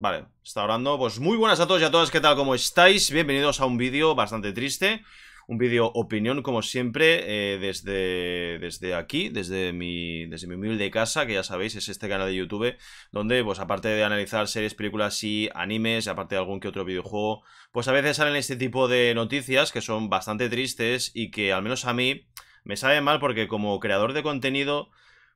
Vale, está hablando... Pues muy buenas a todos y a todas, ¿qué tal? ¿Cómo estáis? Bienvenidos a un vídeo bastante triste. Un vídeo opinión, como siempre, eh, desde, desde aquí, desde mi, desde mi humilde casa, que ya sabéis, es este canal de YouTube, donde, pues aparte de analizar series, películas y animes, aparte de algún que otro videojuego, pues a veces salen este tipo de noticias que son bastante tristes y que, al menos a mí, me sabe mal porque como creador de contenido,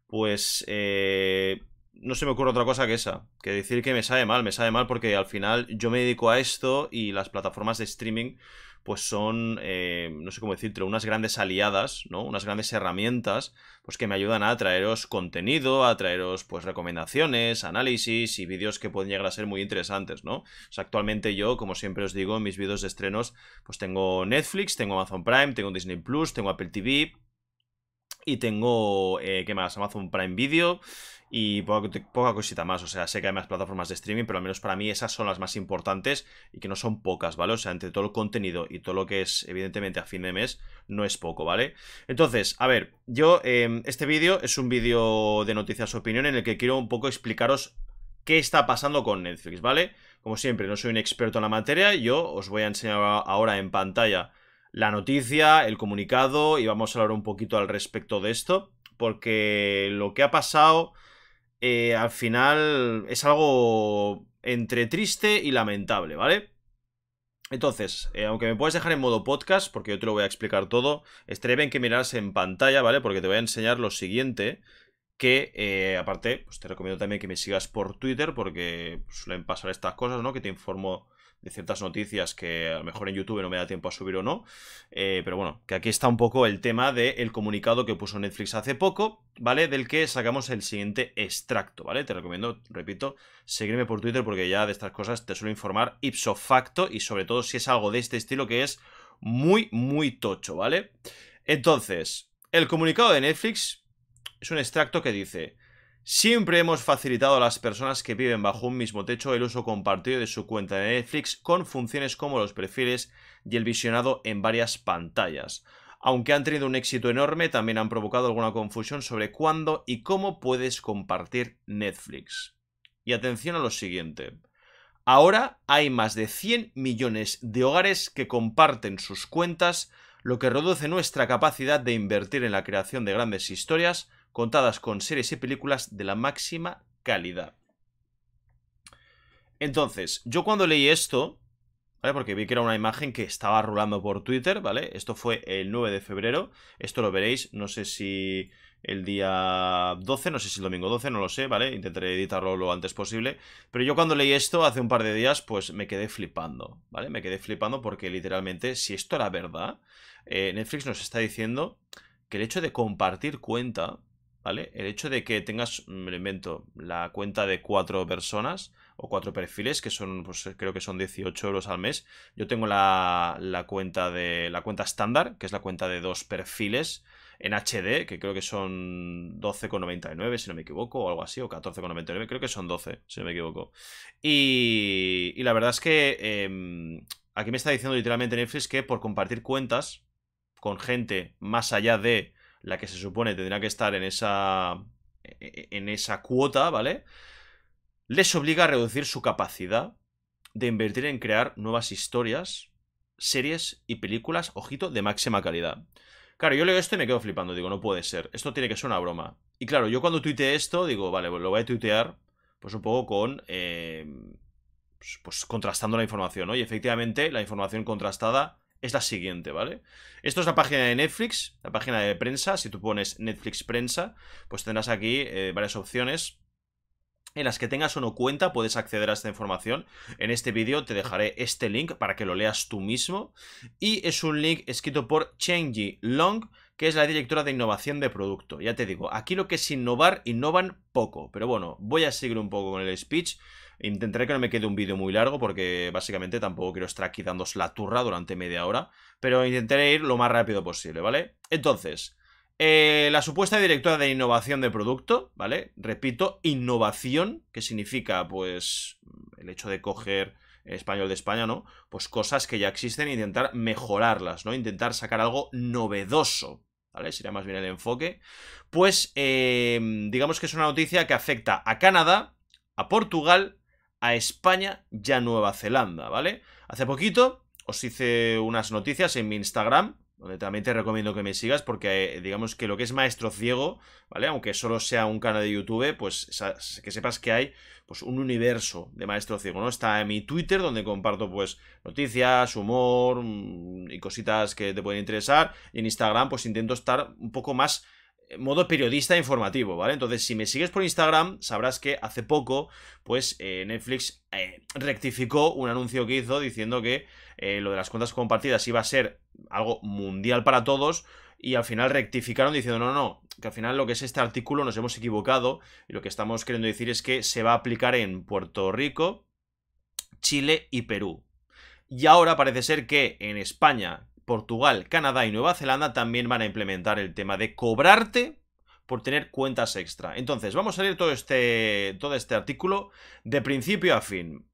pues... Eh, no se me ocurre otra cosa que esa. Que decir que me sabe mal, me sabe mal porque al final yo me dedico a esto y las plataformas de streaming pues son, eh, no sé cómo decirlo, unas grandes aliadas, ¿no? Unas grandes herramientas pues que me ayudan a traeros contenido, a traeros pues recomendaciones, análisis y vídeos que pueden llegar a ser muy interesantes, ¿no? actualmente yo, como siempre os digo, en mis vídeos de estrenos pues tengo Netflix, tengo Amazon Prime, tengo Disney Plus, tengo Apple TV, y tengo, que eh, ¿qué más? Amazon Prime Video y poca, cosita más. O sea, sé que hay más plataformas de streaming, pero al menos para mí esas son las más importantes y que no son pocas, ¿vale? O sea, entre todo el contenido y todo lo que es, evidentemente, a fin de mes, no es poco, ¿vale? Entonces, a ver, yo, em, este vídeo es un vídeo de noticias opinión en el que quiero un poco explicaros qué está pasando con Netflix, ¿vale? Como siempre, no soy un experto en la materia, yo os voy a enseñar ahora en pantalla la noticia, el comunicado y vamos a hablar un poquito al respecto de esto, porque lo que ha pasado eh, al final es algo entre triste y lamentable, ¿vale? Entonces, eh, aunque me puedes dejar en modo podcast, porque yo te lo voy a explicar todo, estaría bien que miras en pantalla, ¿vale? Porque te voy a enseñar lo siguiente, que eh, aparte, pues te recomiendo también que me sigas por Twitter, porque suelen pasar estas cosas, ¿no? Que te informo de ciertas noticias que a lo mejor en YouTube no me da tiempo a subir o no. Eh, pero bueno, que aquí está un poco el tema del comunicado que puso Netflix hace poco, ¿vale? Del que sacamos el siguiente extracto, ¿vale? Te recomiendo, repito, seguirme por Twitter porque ya de estas cosas te suelo informar ipso facto y sobre todo si es algo de este estilo que es muy, muy tocho, ¿vale? Entonces, el comunicado de Netflix es un extracto que dice... Siempre hemos facilitado a las personas que viven bajo un mismo techo el uso compartido de su cuenta de Netflix con funciones como los perfiles y el visionado en varias pantallas. Aunque han tenido un éxito enorme, también han provocado alguna confusión sobre cuándo y cómo puedes compartir Netflix. Y atención a lo siguiente. Ahora hay más de 100 millones de hogares que comparten sus cuentas, lo que reduce nuestra capacidad de invertir en la creación de grandes historias, contadas con series y películas de la máxima calidad. Entonces, yo cuando leí esto, ¿vale? Porque vi que era una imagen que estaba rulando por Twitter, ¿vale? Esto fue el 9 de febrero, esto lo veréis, no sé si el día 12, no sé si el domingo 12, no lo sé, ¿vale? Intentaré editarlo lo antes posible, pero yo cuando leí esto hace un par de días, pues me quedé flipando, ¿vale? Me quedé flipando porque literalmente, si esto era verdad, eh, Netflix nos está diciendo que el hecho de compartir cuenta el hecho de que tengas, me lo invento, la cuenta de cuatro personas o cuatro perfiles, que son, pues eh, creo que son 18 euros al mes. Yo tengo la, cuenta de. la cuenta estándar, que es la cuenta de dos perfiles en HD, que creo que son 12,99, si no me equivoco, o algo así, o 14,99, creo que son 12, si no me equivoco. Y, la verdad es que em, aquí me está diciendo literalmente Netflix que por compartir cuentas con gente más allá de la que se supone tendrá que estar en esa, e-, e-, en esa cuota, ¿vale? Les obliga a reducir su capacidad de invertir en crear nuevas historias, series y películas, ojito, de máxima calidad. Claro, yo leo esto y me quedo flipando, digo, no puede ser, esto tiene que ser una broma. Y claro, yo cuando tuiteé esto, digo, vale, pues lo voy a tuitear, pues un poco con... Eh, pues, pues contrastando la información, ¿no? Y efectivamente la información contrastada es la siguiente, ¿vale? Esto es la página de Netflix, la página de prensa. Si tú pones Netflix prensa, pues tendrás aquí eh, varias opciones. En las que tengas o no cuenta puedes acceder a esta información. En este vídeo te dejaré este link para que lo leas tú mismo. Y es un link escrito por Chengji Long, que es la directora de innovación de producto. Ya te digo, aquí lo que es innovar, innovan poco. Pero bueno, voy a seguir un poco con el speech Intentaré que no me quede un vídeo muy largo porque básicamente tampoco quiero estar aquí dándos la turra durante media hora, pero intentaré ir lo más rápido posible, ¿vale? Entonces, eh, la supuesta directora de innovación de producto, ¿vale? Repito, innovación, que significa pues el hecho de coger español de España, ¿no? Pues cosas que ya existen e intentar mejorarlas, ¿no? Intentar sacar algo novedoso, ¿vale? Sería más bien el enfoque. Pues eh, digamos que es una noticia que afecta a Canadá, a Portugal a España y a Nueva Zelanda, ¿vale? Hace poquito os hice unas noticias en mi Instagram, donde también te recomiendo que me sigas porque eh, digamos que lo que es Maestro Ciego, ¿vale? Aunque solo sea un canal de YouTube, pues que sepas que hay pues un universo de Maestro Ciego, ¿no? Está en mi Twitter donde comparto pues noticias, humor mm, y cositas que te pueden interesar y en Instagram pues intento estar un poco más modo periodista informativo, ¿vale? Entonces, si me sigues por Instagram, sabrás que hace poco, pues eh, Netflix eh, rectificó un anuncio que hizo diciendo que eh, lo de las cuentas compartidas iba a ser algo mundial para todos y al final rectificaron diciendo, no, no, que al final lo que es este artículo nos hemos equivocado y lo que estamos queriendo decir es que se va a aplicar en Puerto Rico, Chile y Perú. Y ahora parece ser que en España, Portugal, Canadá y Nueva Zelanda también van a implementar el tema de cobrarte por tener cuentas extra. Entonces, vamos a leer todo este, todo este artículo de principio a fin.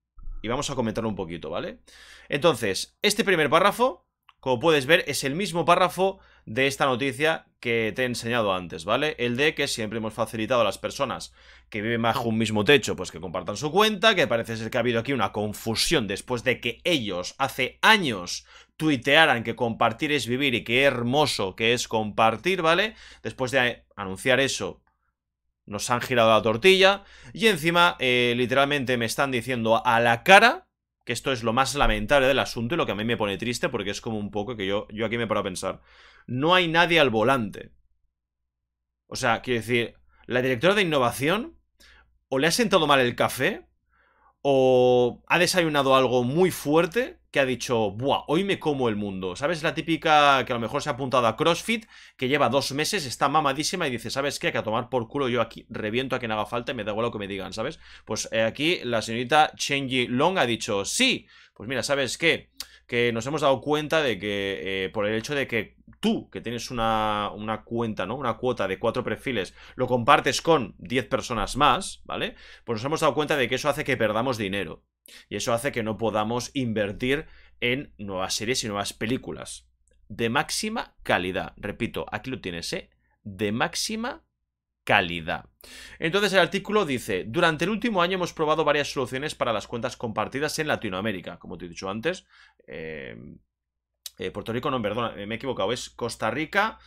Y vamos a comentarlo un poquito, ¿vale? Entonces, este primer párrafo, como puedes ver, es el mismo párrafo de esta noticia que te he enseñado antes, ¿vale? El de que siempre hemos facilitado a las personas que viven bajo un mismo techo, pues que compartan su cuenta, que parece ser que ha habido aquí una confusión después de que ellos hace años tuitearan que compartir es vivir y qué hermoso que es compartir, ¿vale? Después de anunciar eso, nos han girado la tortilla y encima eh, literalmente me están diciendo a la cara que esto es lo más lamentable del asunto y lo que a mí me pone triste porque es como un poco que yo, yo aquí me paro a pensar, no hay nadie al volante. O sea, quiero decir, la directora de innovación o le ha sentado mal el café o ha desayunado algo muy fuerte que ha dicho, buah, hoy me como el mundo. ¿Sabes? La típica que a lo mejor se ha apuntado a CrossFit, que lleva dos meses, está mamadísima y dice, ¿sabes qué? Que a tomar por culo yo aquí reviento a quien haga falta y me da igual lo que me digan, ¿sabes? Pues eh, aquí la señorita Chenji Long ha dicho, sí, pues mira, ¿sabes qué? que nos hemos dado cuenta de que eh, por el hecho de que tú, que tienes una, cuenta, ¿no? Una cuota de cuatro perfiles, lo compartes con 10 personas más, ¿vale? Pues nos hemos dado cuenta de que eso hace que perdamos dinero. Y eso hace que no podamos invertir en nuevas series y nuevas películas. De máxima calidad. Repito, aquí lo tienes, ¿eh? De máxima calidad. Entonces el artículo dice, durante el último año hemos probado varias soluciones para las cuentas compartidas en Latinoamérica, como te he dicho antes. Em, eh, Puerto Rico, no, perdón, eh, me he equivocado, es Costa Rica,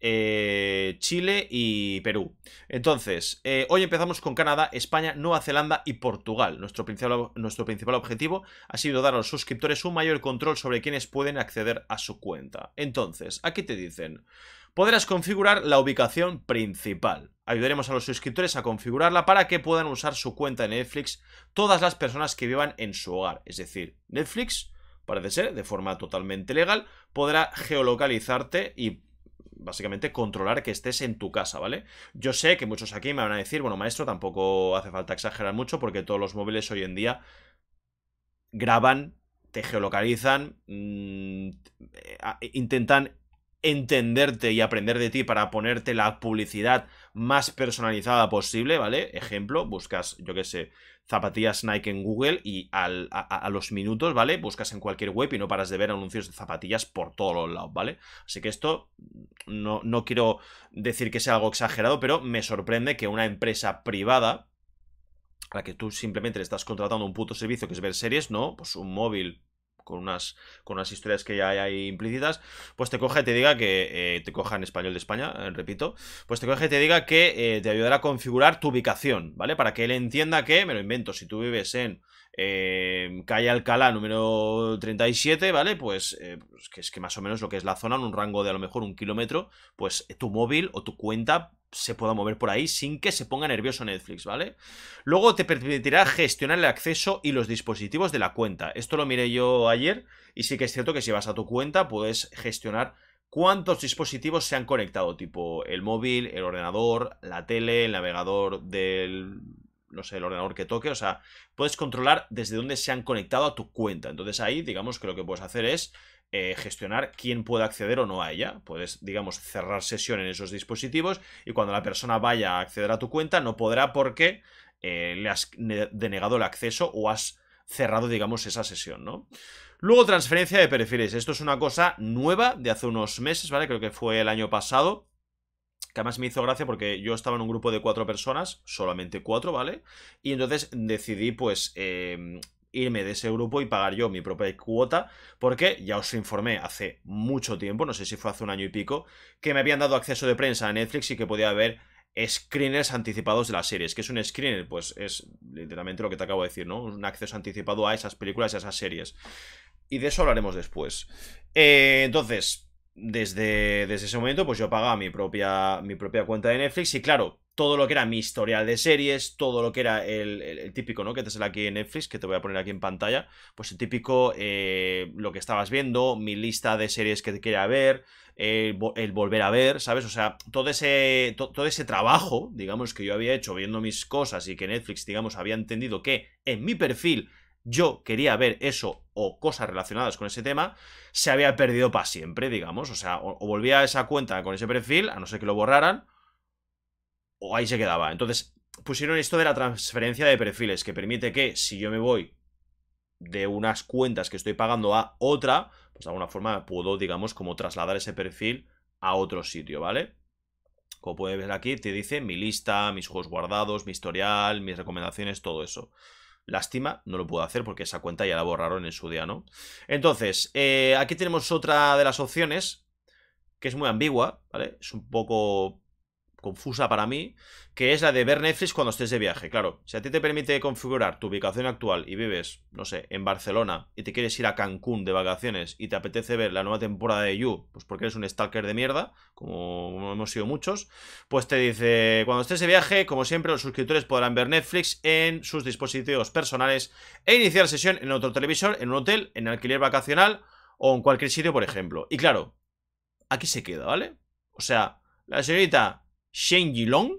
eh, Chile y Perú. Entonces, hoy empezamos con Canadá, España, Nueva Zelanda y Portugal. Nuestro principal, nuestro principal, objetivo ha sido dar a los suscriptores un mayor control sobre quienes pueden acceder a su cuenta. Entonces, aquí te dicen, podrás configurar la ubicación principal. Ayudaremos a los suscriptores a configurarla para que puedan usar su cuenta de Netflix todas las personas que vivan en su hogar. Es decir, Netflix, parece ser, de forma totalmente legal, podrá geolocalizarte y básicamente controlar que estés en tu casa, ¿vale? Yo sé que muchos aquí me van a decir, bueno, maestro, tampoco hace falta exagerar mucho porque todos los móviles hoy en día graban, te geolocalizan, mm, eh, intentan entenderte y aprender de ti para ponerte la publicidad más personalizada posible, ¿vale? Ejemplo, buscas, yo qué sé, zapatillas Nike en Google y a, los minutos, ¿vale? Buscas en cualquier web y no paras de ver anuncios de zapatillas por todos los lados, ¿vale? Así que esto no, no quiero decir que sea algo exagerado, pero me sorprende que una empresa privada, a la que tú simplemente le estás contratando un puto servicio que es ver series, ¿no? Pues un móvil con unas, con unas historias que ya hay implícitas, pues te coge y te diga que, eh, te coja en español de España, eh, repito, pues te coge y te diga que eh, te ayudará a configurar tu ubicación, ¿vale? Para que él entienda que, me lo invento, si tú vives en em, calle Alcalá número 37, ¿vale? Pues, pues, que es que más o menos lo que es la zona, en un rango de a lo mejor un kilómetro, pues tu móvil o tu cuenta se pueda mover por ahí sin que se ponga nervioso Netflix, ¿vale? Luego te permitirá gestionar el acceso y los dispositivos de la cuenta. Esto lo miré yo ayer y sí que es cierto que si vas a tu cuenta puedes gestionar cuántos dispositivos se han conectado, tipo el móvil, el ordenador, la tele, el navegador del no sé, el ordenador que toque, o sea, puedes controlar desde dónde se han conectado a tu cuenta. Entonces ahí, digamos que lo que puedes hacer es eh, gestionar quién puede acceder o no a ella. Puedes, digamos, cerrar sesión en esos dispositivos y cuando la persona vaya a acceder a tu cuenta no podrá porque eh, le has denegado el acceso o has cerrado, digamos, esa sesión, ¿no? Luego, transferencia de perfiles. Esto es una cosa nueva de hace unos meses, ¿vale? Creo que fue el año pasado. Que además me hizo gracia porque yo estaba en un grupo de cuatro personas, solamente cuatro, ¿vale? Y entonces decidí, pues, em, irme de ese grupo y pagar yo mi propia cuota, porque ya os informé hace mucho tiempo, no sé si fue hace un año y pico, que me habían dado acceso de prensa a Netflix y que podía haber screeners anticipados de las series. que es un screener? Pues es literalmente lo que te acabo de decir, ¿no? Un acceso anticipado a esas películas y a esas series. Y de eso hablaremos después. Eh, entonces, desde, desde ese momento, pues yo pagaba mi propia, mi propia cuenta de Netflix y claro, todo lo que era mi historial de series, todo lo que era el, típico, ¿no? Que te sale aquí en Netflix, que te voy a poner aquí en pantalla, pues el típico, eh, lo que estabas viendo, mi lista de series que te quería ver, el, volver a ver, ¿sabes? O sea, todo ese, todo ese trabajo, digamos, que yo había hecho viendo mis cosas y que Netflix, digamos, había entendido que en mi perfil yo quería ver eso o cosas relacionadas con ese tema, se había perdido para siempre, digamos. O sea, o, volvía a esa cuenta con ese perfil, a no ser que lo borraran, o ahí se quedaba. Entonces, pusieron esto de la transferencia de perfiles, que permite que si yo me voy de unas cuentas que estoy pagando a otra, pues de alguna forma puedo, digamos, como trasladar ese perfil a otro sitio, ¿vale? Como puedes ver aquí, te dice mi lista, mis juegos guardados, mi historial, mis recomendaciones, todo eso. Lástima, no lo puedo hacer porque esa cuenta ya la borraron en su día, ¿no? Entonces, eh, aquí tenemos otra de las opciones que es muy ambigua, ¿vale? Es un poco confusa para mí, que es la de ver Netflix cuando estés de viaje. Claro, si a ti te permite configurar tu ubicación actual y vives, no sé, en Barcelona y te quieres ir a Cancún de vacaciones y te apetece ver la nueva temporada de You, pues porque eres un stalker de mierda, como hemos sido muchos, pues te dice, cuando estés de viaje, como siempre, los suscriptores podrán ver Netflix en sus dispositivos personales e iniciar sesión en otro televisor, en un hotel, en alquiler vacacional o en cualquier sitio, por ejemplo. Y claro, aquí se queda, ¿vale? O sea, la señorita Shane Yilong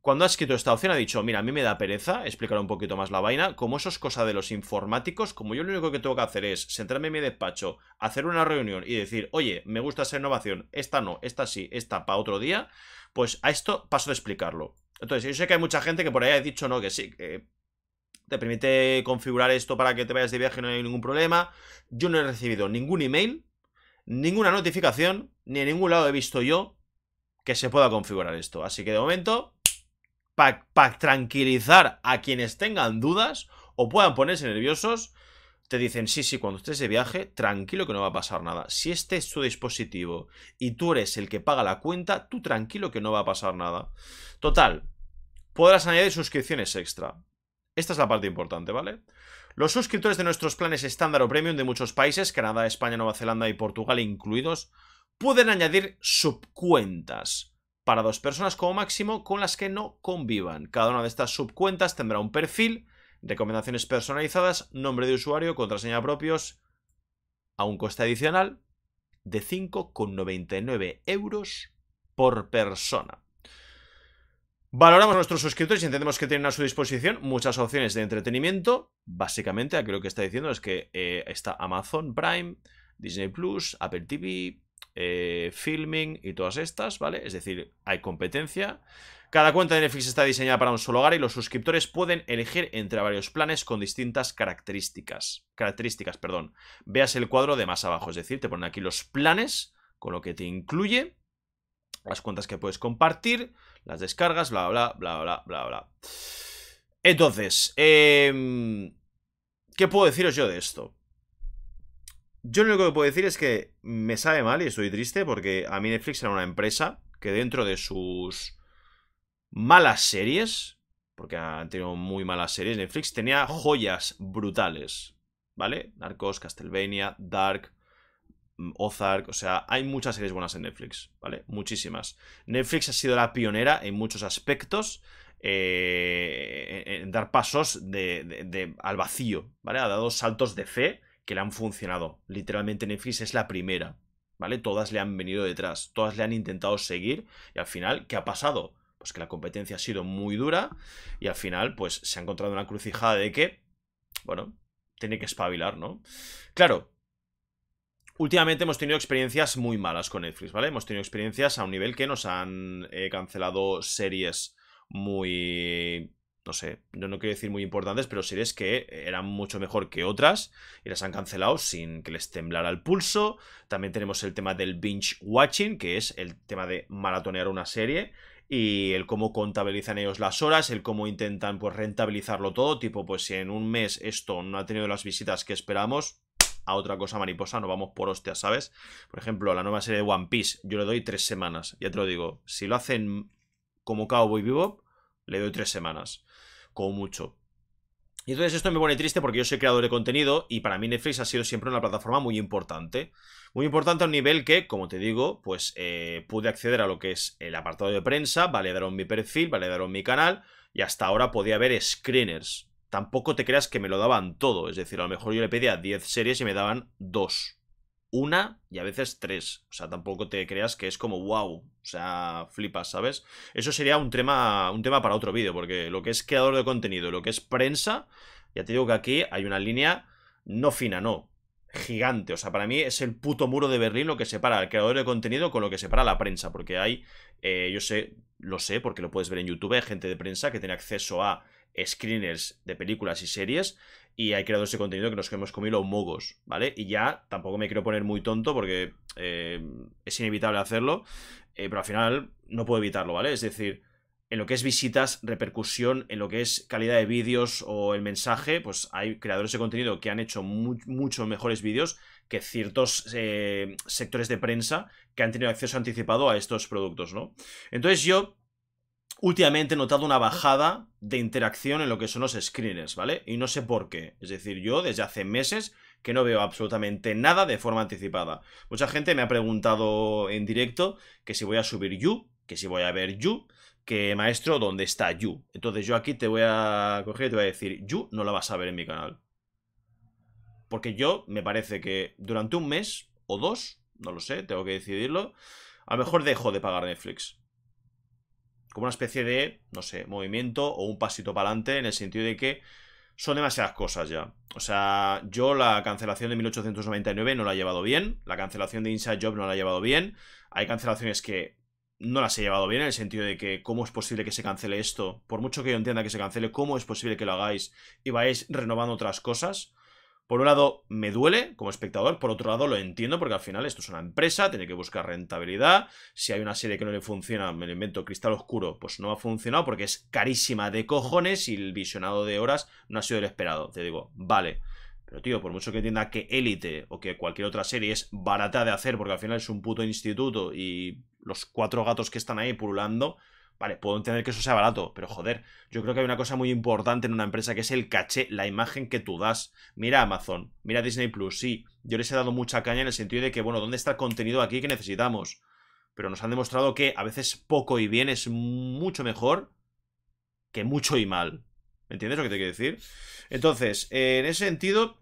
cuando ha escrito esta opción ha dicho, mira, a mí me da pereza explicar un poquito más la vaina, como eso es cosa de los informáticos, como yo lo único que tengo que hacer es sentarme en mi despacho, hacer una reunión y decir, oye, me gusta esa innovación, esta no, esta sí, esta para otro día, pues a esto paso de explicarlo. Entonces, yo sé que hay mucha gente que por ahí ha dicho, no, que sí, que te permite configurar esto para que te vayas de viaje, no hay ningún problema. Yo no he recibido ningún email, ninguna notificación, ni en ningún lado he visto yo que se pueda configurar esto. Así que de momento, para tranquilizar a quienes tengan dudas o puedan ponerse nerviosos, te dicen, sí, sí, cuando estés de viaje, tranquilo que no va a pasar nada. Si este es tu dispositivo y tú eres el que paga la cuenta, tú tranquilo que no va a pasar nada. Total, podrás añadir suscripciones extra. Esta es la parte importante, ¿vale? Los suscriptores de nuestros planes estándar o premium de muchos países, Canadá, España, Nueva Zelanda y Portugal incluidos, pueden añadir subcuentas para dos personas como máximo con las que no convivan. Cada una de estas subcuentas tendrá un perfil, recomendaciones personalizadas, nombre de usuario, contraseña propios, a un coste adicional de 5,99 euros por persona. Valoramos a nuestros suscriptores y entendemos que tienen a su disposición muchas opciones de entretenimiento. Básicamente, aquí lo que está diciendo es que eh, está Amazon Prime, Disney Plus, Apple TV, eh, filming y todas estas, ¿vale? Es decir, hay competencia. Cada cuenta de Netflix está diseñada para un solo hogar y los suscriptores pueden elegir entre varios planes con distintas características. Características, perdón. Veas el cuadro de más abajo, es decir, te ponen aquí los planes con lo que te incluye, las cuentas que puedes compartir, las descargas, bla, bla, bla, bla, bla, bla. Entonces, em, ¿qué puedo deciros yo de esto? Yo lo único que puedo decir es que me sabe mal y estoy triste porque a mí Netflix era una empresa que dentro de sus malas series, porque han tenido muy malas series, Netflix tenía oh. joyas brutales, ¿vale? Narcos, Castlevania, Dark, mm, Ozark, o sea, hay muchas series buenas en Netflix, ¿vale? Muchísimas. Netflix ha sido la pionera en muchos aspectos. Eh, en dar pasos al vacío, ¿vale? Ha dado saltos de fe que le han funcionado. Literalmente Netflix es la primera, ¿vale? Todas le han venido detrás, todas le han intentado seguir y al final, ¿qué ha pasado? Pues que la competencia ha sido muy dura y al final, pues se ha encontrado una crucijada de que, bueno, tiene que espabilar, ¿no? Claro, Últimamente hemos tenido experiencias muy malas con Netflix, ¿vale? Hemos tenido experiencias a un nivel que nos han eh, cancelado series muy no sé, yo no quiero decir muy importantes, pero si series que eran mucho mejor que otras y las han cancelado sin que les temblara el pulso. También tenemos el tema del binge watching, que es el tema de maratonear una serie y el cómo contabilizan ellos las horas, el cómo intentan pues rentabilizarlo todo, tipo pues si en un mes esto no ha tenido las visitas que esperamos, a otra cosa mariposa, no vamos por hostias, ¿sabes? Por ejemplo, la nueva serie de One Piece, yo le doy tres semanas, ya te lo digo, si lo hacen como Cowboy vivo, le doy tres semanas con mucho. Y entonces esto me pone triste porque yo soy creador de contenido y para mí Netflix ha sido siempre una plataforma muy importante. Muy importante a un nivel que, como te digo, pues eh, pude acceder a lo que es el apartado de prensa, validaron mi perfil, validaron mi canal y hasta ahora podía ver screeners. Tampoco te creas que me lo daban todo, es decir, a lo mejor yo le pedía 10 series y me daban 2 una y a veces tres. O sea, tampoco te creas que es como wow. O sea, flipas, ¿sabes? Eso sería un tema, un tema para otro vídeo, porque lo que es creador de contenido, lo que es prensa, ya te digo que aquí hay una línea no fina, no. Gigante. O sea, para mí es el puto muro de Berlín lo que separa al creador de contenido con lo que separa la prensa. Porque hay, eh, yo sé, lo sé, porque lo puedes ver en YouTube, hay gente de prensa que tiene acceso a screeners de películas y series y hay creadores de contenido que nos hemos comido mogos, ¿vale? Y ya tampoco me quiero poner muy tonto porque eh, es inevitable hacerlo, eh, pero al final no puedo evitarlo, ¿vale? Es decir, en lo que es visitas, repercusión, en lo que es calidad de vídeos o el mensaje, pues hay creadores de contenido que han hecho mucho muchos mejores vídeos que ciertos eh, sectores de prensa que han tenido acceso anticipado a estos productos, ¿no? Entonces yo últimamente he notado una bajada de interacción en lo que son los screeners, ¿vale? Y no sé por qué. Es decir, yo desde hace meses que no veo absolutamente nada de forma anticipada. Mucha gente me ha preguntado en directo que si voy a subir You, que si voy a ver You, que maestro, ¿dónde está You? Entonces yo aquí te voy a coger y te voy a decir, You no la vas a ver en mi canal. Porque yo me parece que durante un mes o dos, no lo sé, tengo que decidirlo, a lo mejor dejo de pagar Netflix como una especie de, no sé, movimiento o un pasito para adelante en el sentido de que son demasiadas cosas ya. O sea, yo la cancelación de 1899 no la he llevado bien, la cancelación de Inside Job no la he llevado bien, hay cancelaciones que no las he llevado bien en el sentido de que cómo es posible que se cancele esto, por mucho que yo entienda que se cancele, cómo es posible que lo hagáis y vayáis renovando otras cosas por un lado me duele como espectador, por otro lado lo entiendo porque al final esto es una empresa, tiene que buscar rentabilidad, si hay una serie que no le funciona, me invento Cristal Oscuro, pues no ha funcionado porque es carísima de cojones y el visionado de horas no ha sido el esperado, te digo, vale. Pero tío, por mucho que entienda que Élite o que cualquier otra serie es barata de hacer porque al final es un puto instituto y los cuatro gatos que están ahí pululando, Vale, puedo entender que eso sea barato, pero joder, yo creo que hay una cosa muy importante en una empresa que es el caché, la imagen que tú das. Mira Amazon, mira Disney Plus, sí, yo les he dado mucha caña en el sentido de que, bueno, ¿dónde está el contenido aquí que necesitamos? Pero nos han demostrado que a veces poco y bien es mucho mejor que mucho y mal. ¿Me entiendes lo que te quiero decir? Entonces, en ese sentido,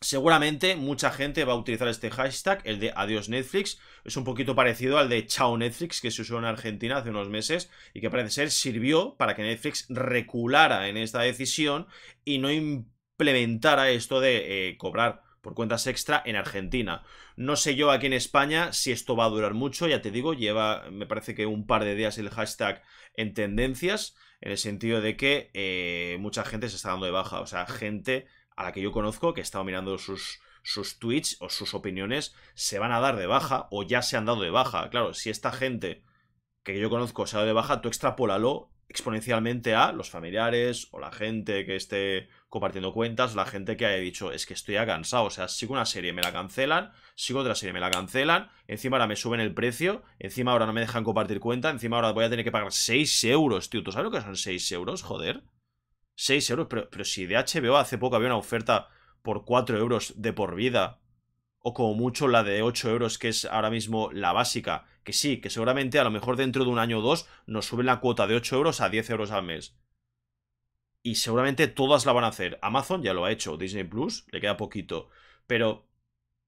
Seguramente mucha gente va a utilizar este hashtag, el de adiós Netflix. Es un poquito parecido al de chao Netflix que se usó en Argentina hace unos meses y que parece ser sirvió para que Netflix reculara en esta decisión y no implementara esto de eh, cobrar por cuentas extra en Argentina. No sé yo aquí en España si esto va a durar mucho, ya te digo, lleva me parece que un par de días el hashtag en tendencias, en el sentido de que eh, mucha gente se está dando de baja, o sea, gente a la que yo conozco, que he estado mirando sus, sus tweets o sus opiniones, se van a dar de baja ah. o ya se han dado de baja. Claro, si esta gente que yo conozco se ha dado de baja, tú extrapolalo exponencialmente a los familiares o la gente que esté compartiendo cuentas, la gente que ha dicho, es que estoy ya cansado, o sea, sigo una serie, me la cancelan, sigo otra serie, me la cancelan, encima ahora me suben el precio, encima ahora no me dejan compartir cuenta, encima ahora voy a tener que pagar 6 euros, tío, ¿tú sabes lo que son 6 euros? Joder. 6 euros, pero, si de HBO hace poco había una oferta por 4 euros de por vida, o como mucho la de 8 euros, que es ahora mismo la básica, que sí, que seguramente a lo mejor dentro de un año o dos nos suben la cuota de 8 euros a 10 euros al mes. Y seguramente todas la van a hacer. Amazon ya lo ha hecho, Disney Plus, le queda poquito. Pero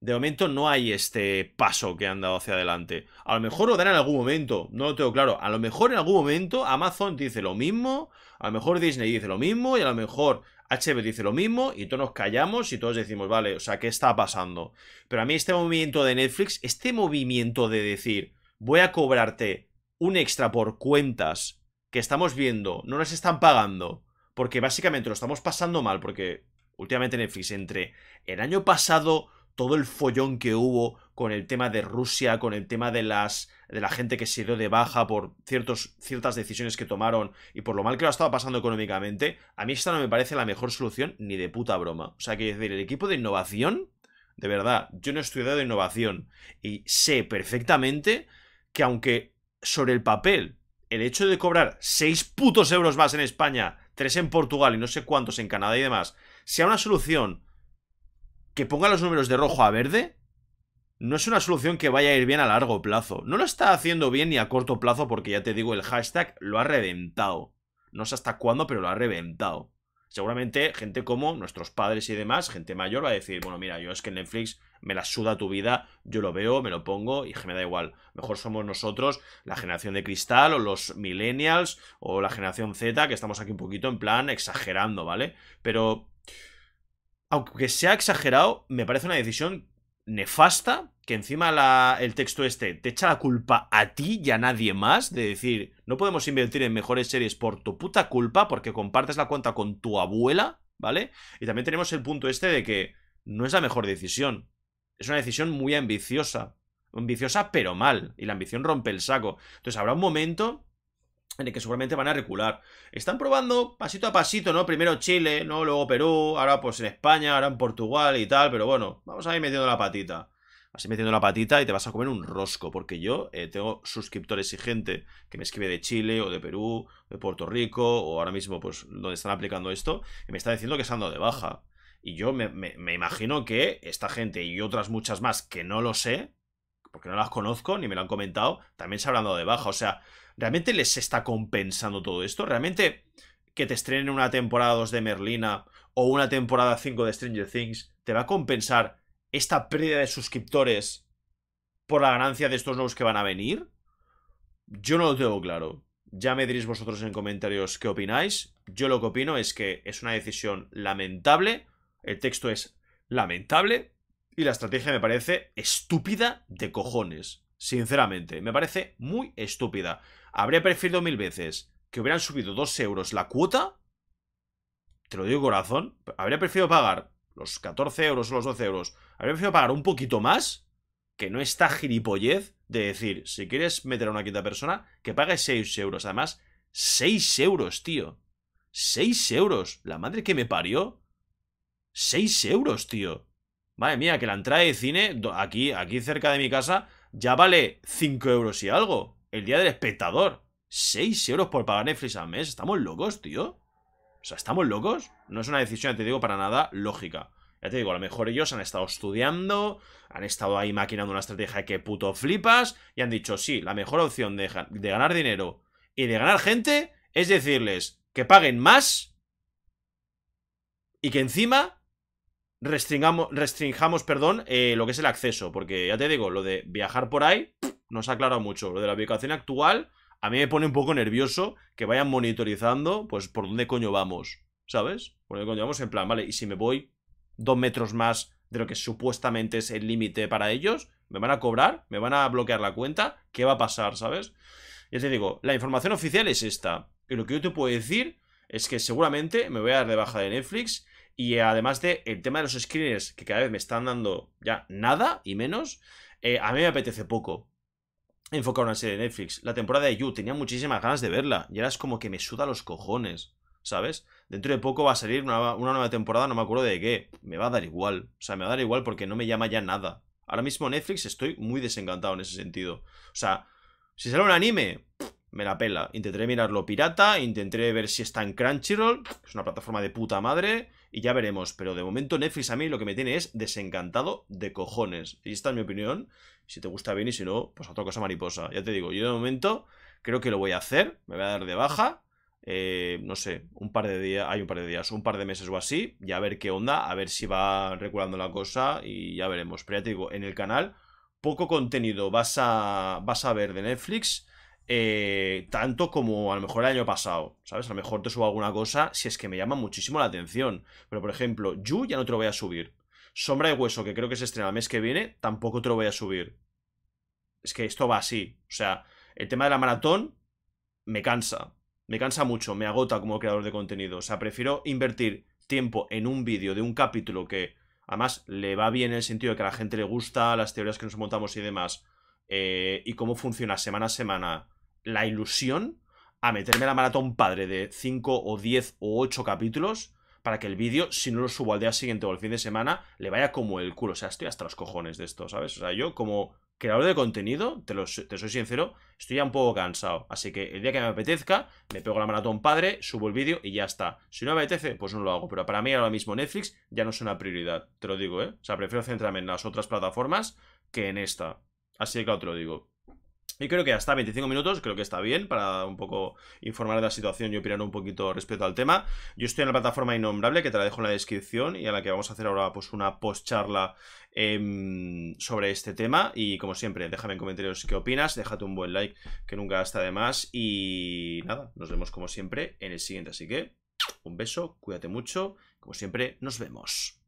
de momento no hay este paso que han dado hacia adelante. A lo mejor lo darán en algún momento, no lo tengo claro. A lo mejor en algún momento Amazon dice lo mismo, a lo mejor Disney dice lo mismo y a lo mejor HBO dice lo mismo y todos nos callamos y todos decimos, vale, o sea, ¿qué está pasando? Pero a mí este movimiento de Netflix, este movimiento de decir, voy a cobrarte un extra por cuentas que estamos viendo, no nos están pagando, porque básicamente lo estamos pasando mal, porque últimamente Netflix entre el año pasado todo el follón que hubo con el tema de Rusia, con el tema de las de la gente que se dio de baja por ciertas decisiones que tomaron y por lo mal que lo estaba pasando económicamente, a mí esta no me parece la mejor solución ni de puta broma. O sea, que decir, el equipo de innovación, de verdad, yo no he estudiado innovación y sé perfectamente que aunque sobre el papel el hecho de cobrar 6 putos euros más en España, 3 en Portugal y no sé cuántos en Canadá y demás, sea una solución que ponga los números de rojo a verde no es una solución que vaya a ir bien a largo plazo. No lo está haciendo bien ni a corto plazo porque ya te digo, el hashtag lo ha reventado. No sé hasta cuándo, pero lo ha reventado. Seguramente gente como nuestros padres y demás, gente mayor, va a decir, bueno, mira, yo es que Netflix me la suda tu vida, yo lo veo, me lo pongo y me da igual. Mejor somos nosotros, la generación de cristal o los millennials o la generación Z, que estamos aquí un poquito en plan exagerando, ¿vale? Pero aunque sea exagerado, me parece una decisión nefasta, que encima el texto este te echa la culpa a ti y a nadie más, de decir, no podemos invertir en mejores series por tu puta culpa, porque compartes la cuenta con tu abuela, ¿vale? Y también tenemos el punto este de que no es la mejor decisión. Es una decisión muy ambiciosa. Ambiciosa, pero mal. Y la ambición rompe el saco. Entonces habrá un momento en el que seguramente van a recular. Están probando pasito a pasito, ¿no? Primero Chile, ¿no? Luego Perú, ahora pues en España, ahora en Portugal y tal, pero bueno, vamos a ir metiendo la patita. Así metiendo la patita y te vas a comer un rosco, porque yo eh, tengo suscriptores y gente que me escribe de Chile o de Perú, de Puerto Rico, o ahora mismo pues donde están aplicando esto, y me está diciendo que se han de baja. Y yo me imagino que esta gente y otras muchas más que no lo sé, porque no las conozco ni me lo han comentado, también se habrán dado de baja. O sea, ¿realmente les está compensando todo esto? ¿Realmente que te estrenen una temporada 2 de Merlina o una temporada 5 de Stranger Things te va a compensar esta pérdida de suscriptores por la ganancia de estos nuevos que van a venir? Yo no lo tengo claro. Ya me diréis vosotros en comentarios qué opináis. Yo lo que opino es que es una decisión lamentable. El texto es lamentable. Y la estrategia me parece estúpida de cojones. Sinceramente, me parece muy estúpida. Habría preferido mil veces que hubieran subido dos euros la cuota. Te lo digo corazón. Habría preferido pagar los 14 euros o los 12 euros. Habría preferido pagar un poquito más. Que no está gilipollez de decir, si quieres meter a una quinta persona, que pague 6 euros. Además, 6 euros, tío. 6 euros. La madre que me parió. 6 euros, tío. Madre mía, que la entrada de cine aquí, aquí cerca de mi casa ya vale 5 euros y algo. El día del espectador. 6 euros por pagar Netflix al mes. Estamos locos, tío. O sea, ¿estamos locos? No es una decisión, te digo, para nada lógica. Ya te digo, a lo mejor ellos han estado estudiando, han estado ahí maquinando una estrategia que puto flipas y han dicho, sí, la mejor opción de ganar dinero y de ganar gente es decirles que paguen más y que encima restringamos, restringamos perdón, eh, lo que es el acceso, porque ya te digo, lo de viajar por ahí se ha aclarado mucho. Lo de la ubicación actual, a mí me pone un poco nervioso que vayan monitorizando, pues, por dónde coño vamos, ¿sabes? Por dónde coño vamos, en plan, vale, y si me voy dos metros más de lo que supuestamente es el límite para ellos, me van a cobrar, me van a bloquear la cuenta, ¿qué va a pasar, sabes? Ya te digo, la información oficial es esta. Y lo que yo te puedo decir es que seguramente me voy a dar de baja de Netflix y eh, además de el tema de los screeners, que cada vez me están dando ya nada y menos, eh, a mí me apetece poco enfocar una serie de Netflix. La temporada de You tenía muchísimas ganas de verla y ahora es como que me suda los cojones, ¿sabes? Dentro de poco va a salir una, una nueva temporada, no me acuerdo de qué. Me va a dar igual. O sea, me va a dar igual porque no me llama ya nada. Ahora mismo Netflix estoy muy desencantado en ese sentido. O sea, si sale un anime, me la pela. Intentaré mirarlo pirata, intentaré ver si está en Crunchyroll, que es una plataforma de puta madre y ya veremos. Pero de momento Netflix a mí lo que me tiene es desencantado de cojones. Y esta es mi opinión. Si te gusta bien y si no, pues otra cosa mariposa. Ya te digo, yo de momento creo que lo voy a hacer. Me voy a dar de baja. Eh, no sé, un par de días, hay un par de días, un par de meses o así, Ya a ver qué onda, a ver si va regulando la cosa y ya veremos. Pero ya te digo, en el canal poco contenido vas a, vas a ver de Netflix eh, tanto como a lo mejor el año pasado, ¿sabes? A lo mejor te subo alguna cosa si es que me llama muchísimo la atención. Pero por ejemplo, Yu ya no te lo voy a subir. Sombra de Hueso, que creo que se estrena el mes que viene, tampoco te lo voy a subir. Es que esto va así. O sea, el tema de la maratón me cansa. Me cansa mucho, me agota como creador de contenido. O sea, prefiero invertir tiempo en un vídeo de un capítulo que además le va bien en el sentido de que a la gente le gusta, las teorías que nos montamos y demás, eh, y cómo funciona semana a semana la ilusión a meterme la maratón padre de 5 o 10 o 8 capítulos para que el vídeo, si no lo subo al día siguiente o al fin de semana, le vaya como el culo. O sea, estoy hasta los cojones de esto, ¿sabes? O sea, yo como creador de contenido, te, lo, te soy sincero, estoy ya un poco cansado. Así que el día que me apetezca, me pego la maratón padre, subo el vídeo y ya está. Si no me apetece, pues no lo hago. Pero para mí ahora mismo Netflix ya no es una prioridad, te lo digo, ¿eh? O sea, prefiero centrarme en las otras plataformas que en esta. Así que claro, te lo digo. Y creo que hasta 25 minutos, creo que está bien para un poco informar de la situación y opinar un poquito respecto al tema. Yo estoy en la plataforma Innombrable, que te la dejo en la descripción y a la que vamos a hacer ahora pues una post-charla em, sobre este tema. Y como siempre, déjame en comentarios qué opinas, déjate un buen like, que nunca está de más. Y nada, nos vemos como siempre en el siguiente. Así que un beso, cuídate mucho, como siempre, nos vemos.